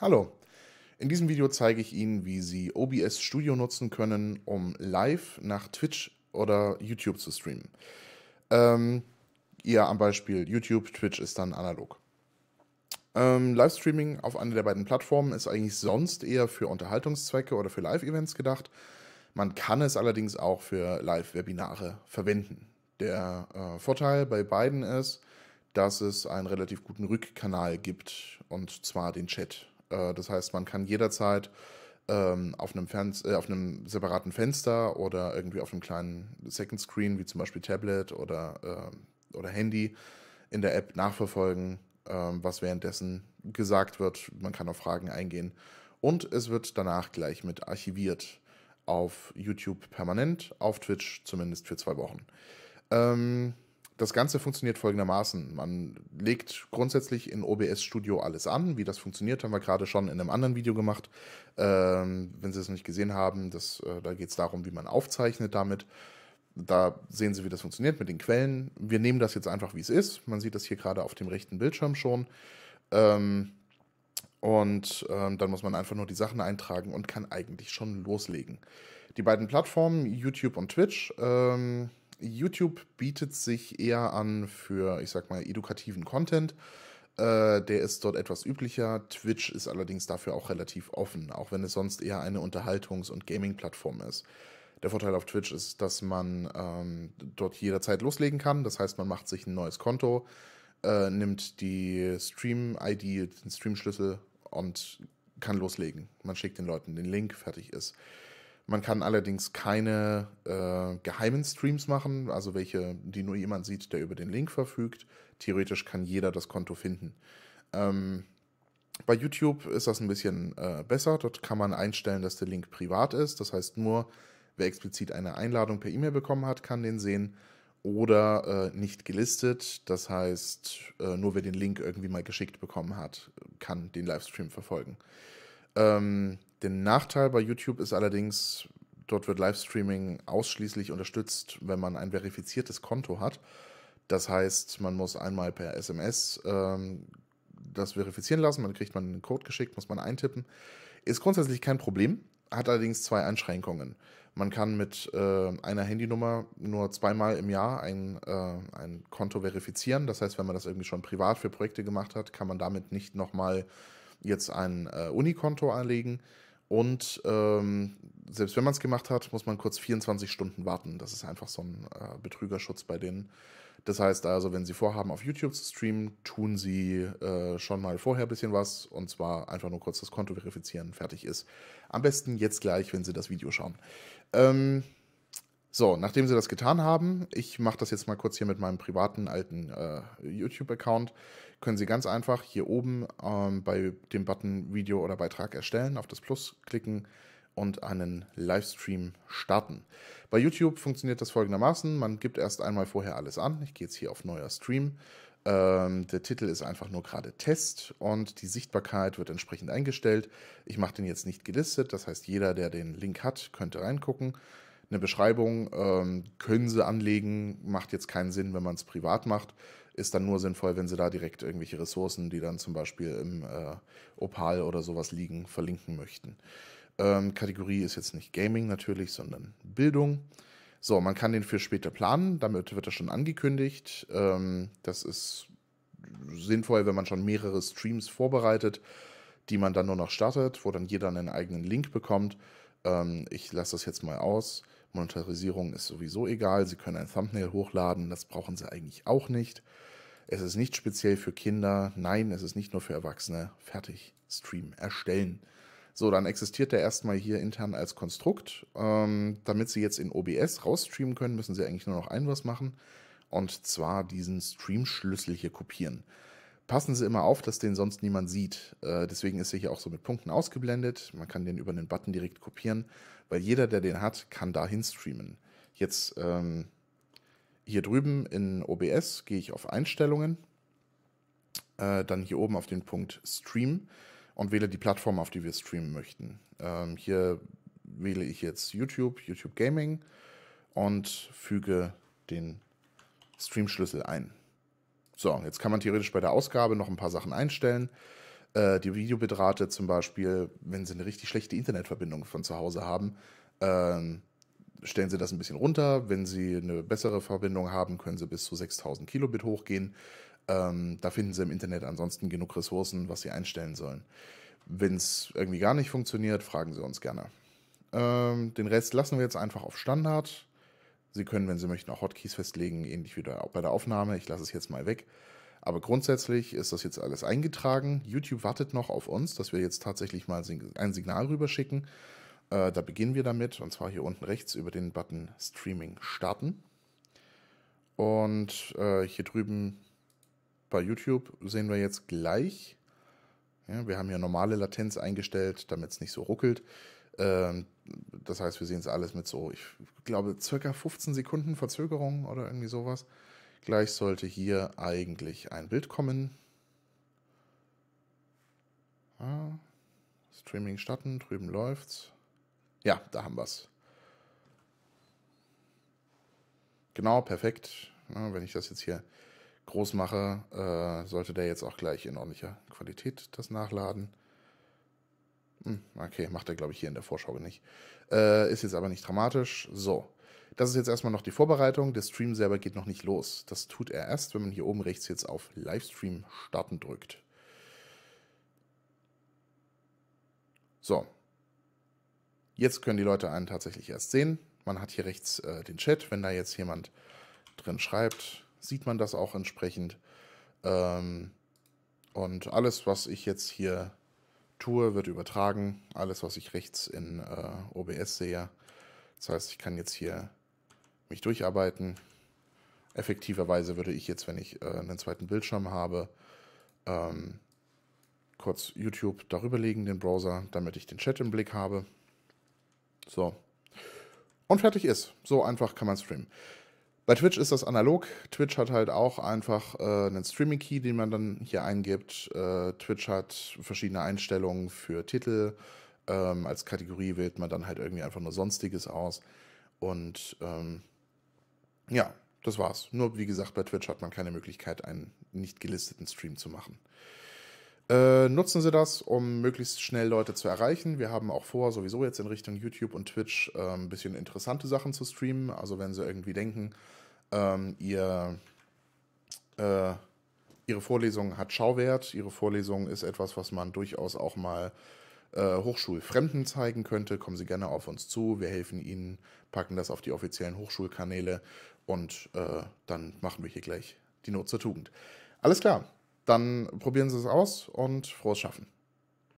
Hallo, in diesem Video zeige ich Ihnen, wie Sie OBS Studio nutzen können, um live nach Twitch oder YouTube zu streamen. Ähm, ja, am Beispiel YouTube, Twitch ist dann analog. Ähm, Livestreaming auf einer der beiden Plattformen ist eigentlich sonst eher für Unterhaltungszwecke oder für Live-Events gedacht. Man kann es allerdings auch für Live-Webinare verwenden. Der äh, Vorteil bei beiden ist, dass es einen relativ guten Rückkanal gibt, und zwar den Chat. Äh, das heißt, man kann jederzeit ähm, auf einem, äh, auf, einem separaten Fenster oder irgendwie auf einem kleinen Second Screen, wie zum Beispiel Tablet oder, äh, oder Handy, in der App nachverfolgen, äh, was währenddessen gesagt wird. Man kann auf Fragen eingehen. Und es wird danach gleich mit archiviert. Auf YouTube permanent, auf Twitch zumindest für zwei Wochen. Ähm, das Ganze funktioniert folgendermaßen. Man legt grundsätzlich in OBS Studio alles an. Wie das funktioniert, haben wir gerade schon in einem anderen Video gemacht. Ähm, wenn Sie es noch nicht gesehen haben, das, äh, da geht es darum, wie man aufzeichnet damit. Da sehen Sie, wie das funktioniert mit den Quellen. Wir nehmen das jetzt einfach, wie es ist. Man sieht das hier gerade auf dem rechten Bildschirm schon. Ähm, und ähm, dann muss man einfach nur die Sachen eintragen und kann eigentlich schon loslegen. Die beiden Plattformen, YouTube und Twitch, ähm, YouTube bietet sich eher an für, ich sag mal, edukativen Content. Äh, der ist dort etwas üblicher. Twitch ist allerdings dafür auch relativ offen, auch wenn es sonst eher eine Unterhaltungs- und Gaming-Plattform ist. Der Vorteil auf Twitch ist, dass man ähm, dort jederzeit loslegen kann. Das heißt, man macht sich ein neues Konto, äh, nimmt die Stream-ID, den Stream-Schlüssel und kann loslegen. Man schickt den Leuten den Link, fertig ist. Man kann allerdings keine äh, geheimen Streams machen, also welche, die nur jemand sieht, der über den Link verfügt. Theoretisch kann jeder das Konto finden. Ähm, bei YouTube ist das ein bisschen äh, besser. Dort kann man einstellen, dass der Link privat ist. Das heißt, nur wer explizit eine Einladung per E-Mail bekommen hat, kann den sehen. Oder äh, nicht gelistet. Das heißt, äh, nur wer den Link irgendwie mal geschickt bekommen hat, kann den Livestream verfolgen. Ähm, der Nachteil bei YouTube ist allerdings, dort wird Livestreaming ausschließlich unterstützt, wenn man ein verifiziertes Konto hat. Das heißt, man muss einmal per SMS ähm, das verifizieren lassen, dann kriegt man einen Code geschickt, muss man eintippen. Ist grundsätzlich kein Problem, hat allerdings zwei Einschränkungen. Man kann mit äh, einer Handynummer nur zweimal im Jahr ein, äh, ein Konto verifizieren. Das heißt, wenn man das irgendwie schon privat für Projekte gemacht hat, kann man damit nicht nochmal äh, jetzt ein äh, Unikonto anlegen und ähm, selbst wenn man es gemacht hat, muss man kurz 24 Stunden warten. Das ist einfach so ein äh, Betrügerschutz bei denen. Das heißt also, wenn Sie vorhaben, auf YouTube zu streamen, tun Sie äh, schon mal vorher ein bisschen was und zwar einfach nur kurz das Konto verifizieren, fertig ist. Am besten jetzt gleich, wenn Sie das Video schauen. Ähm, so, nachdem sie das getan haben, ich mache das jetzt mal kurz hier mit meinem privaten alten äh, YouTube-Account, können Sie ganz einfach hier oben ähm, bei dem Button Video oder Beitrag erstellen, auf das Plus klicken und einen Livestream starten. Bei YouTube funktioniert das folgendermaßen, man gibt erst einmal vorher alles an. Ich gehe jetzt hier auf neuer Stream. Ähm, der Titel ist einfach nur gerade Test und die Sichtbarkeit wird entsprechend eingestellt. Ich mache den jetzt nicht gelistet, das heißt jeder, der den Link hat, könnte reingucken eine Beschreibung ähm, können sie anlegen, macht jetzt keinen Sinn, wenn man es privat macht. Ist dann nur sinnvoll, wenn sie da direkt irgendwelche Ressourcen, die dann zum Beispiel im äh, Opal oder sowas liegen, verlinken möchten. Ähm, Kategorie ist jetzt nicht Gaming natürlich, sondern Bildung. So, man kann den für später planen, damit wird er schon angekündigt. Ähm, das ist sinnvoll, wenn man schon mehrere Streams vorbereitet, die man dann nur noch startet, wo dann jeder einen eigenen Link bekommt. Ähm, ich lasse das jetzt mal aus. Monetarisierung ist sowieso egal. Sie können ein Thumbnail hochladen, das brauchen Sie eigentlich auch nicht. Es ist nicht speziell für Kinder, nein, es ist nicht nur für Erwachsene. Fertig, Stream erstellen. So, dann existiert der erstmal hier intern als Konstrukt. Ähm, damit Sie jetzt in OBS rausstreamen können, müssen Sie eigentlich nur noch ein was machen. Und zwar diesen Stream-Schlüssel hier kopieren passen sie immer auf, dass den sonst niemand sieht. Äh, deswegen ist er hier auch so mit Punkten ausgeblendet. Man kann den über einen Button direkt kopieren, weil jeder, der den hat, kann dahin streamen. Jetzt ähm, hier drüben in OBS gehe ich auf Einstellungen, äh, dann hier oben auf den Punkt Stream und wähle die Plattform, auf die wir streamen möchten. Ähm, hier wähle ich jetzt YouTube, YouTube Gaming und füge den Streamschlüssel ein. So, jetzt kann man theoretisch bei der Ausgabe noch ein paar Sachen einstellen. Äh, die Videobitrate zum Beispiel, wenn Sie eine richtig schlechte Internetverbindung von zu Hause haben, ähm, stellen Sie das ein bisschen runter. Wenn Sie eine bessere Verbindung haben, können Sie bis zu 6000 Kilobit hochgehen. Ähm, da finden Sie im Internet ansonsten genug Ressourcen, was Sie einstellen sollen. Wenn es irgendwie gar nicht funktioniert, fragen Sie uns gerne. Ähm, den Rest lassen wir jetzt einfach auf Standard. Sie können, wenn Sie möchten, auch Hotkeys festlegen, ähnlich wie bei der Aufnahme. Ich lasse es jetzt mal weg. Aber grundsätzlich ist das jetzt alles eingetragen. YouTube wartet noch auf uns, dass wir jetzt tatsächlich mal ein Signal rüberschicken. Äh, da beginnen wir damit, und zwar hier unten rechts über den Button Streaming starten. Und äh, hier drüben bei YouTube sehen wir jetzt gleich, ja, wir haben hier normale Latenz eingestellt, damit es nicht so ruckelt. Ähm, das heißt, wir sehen es alles mit so, ich glaube, circa 15 Sekunden Verzögerung oder irgendwie sowas. Gleich sollte hier eigentlich ein Bild kommen. Ah, Streaming starten, drüben läuft's. Ja, da haben wir's. Genau, perfekt. Ja, wenn ich das jetzt hier groß mache, äh, sollte der jetzt auch gleich in ordentlicher Qualität das nachladen. Hm, okay, macht er, glaube ich, hier in der Vorschau nicht. Äh, ist jetzt aber nicht dramatisch. So. Das ist jetzt erstmal noch die Vorbereitung. Der Stream selber geht noch nicht los. Das tut er erst, wenn man hier oben rechts jetzt auf Livestream starten drückt. So. Jetzt können die Leute einen tatsächlich erst sehen. Man hat hier rechts äh, den Chat. Wenn da jetzt jemand drin schreibt, sieht man das auch entsprechend. Ähm, und alles, was ich jetzt hier Struktur wird übertragen. Alles, was ich rechts in äh, OBS sehe. Das heißt, ich kann jetzt hier mich durcharbeiten. Effektiverweise würde ich jetzt, wenn ich äh, einen zweiten Bildschirm habe, ähm, kurz YouTube darüber legen, den Browser, damit ich den Chat im Blick habe. So. Und fertig ist. So einfach kann man streamen. Bei Twitch ist das analog. Twitch hat halt auch einfach äh, einen Streaming-Key, den man dann hier eingibt. Äh, Twitch hat verschiedene Einstellungen für Titel. Ähm, als Kategorie wählt man dann halt irgendwie einfach nur Sonstiges aus. Und ähm, ja, das war's. Nur wie gesagt, bei Twitch hat man keine Möglichkeit, einen nicht gelisteten Stream zu machen. Äh, nutzen Sie das, um möglichst schnell Leute zu erreichen. Wir haben auch vor, sowieso jetzt in Richtung YouTube und Twitch äh, ein bisschen interessante Sachen zu streamen. Also wenn Sie irgendwie denken, ähm, ihr, äh, Ihre Vorlesung hat Schauwert, Ihre Vorlesung ist etwas, was man durchaus auch mal äh, Hochschulfremden zeigen könnte, kommen Sie gerne auf uns zu. Wir helfen Ihnen, packen das auf die offiziellen Hochschulkanäle und äh, dann machen wir hier gleich die Not zur Tugend. Alles klar dann probieren Sie es aus und frohes Schaffen.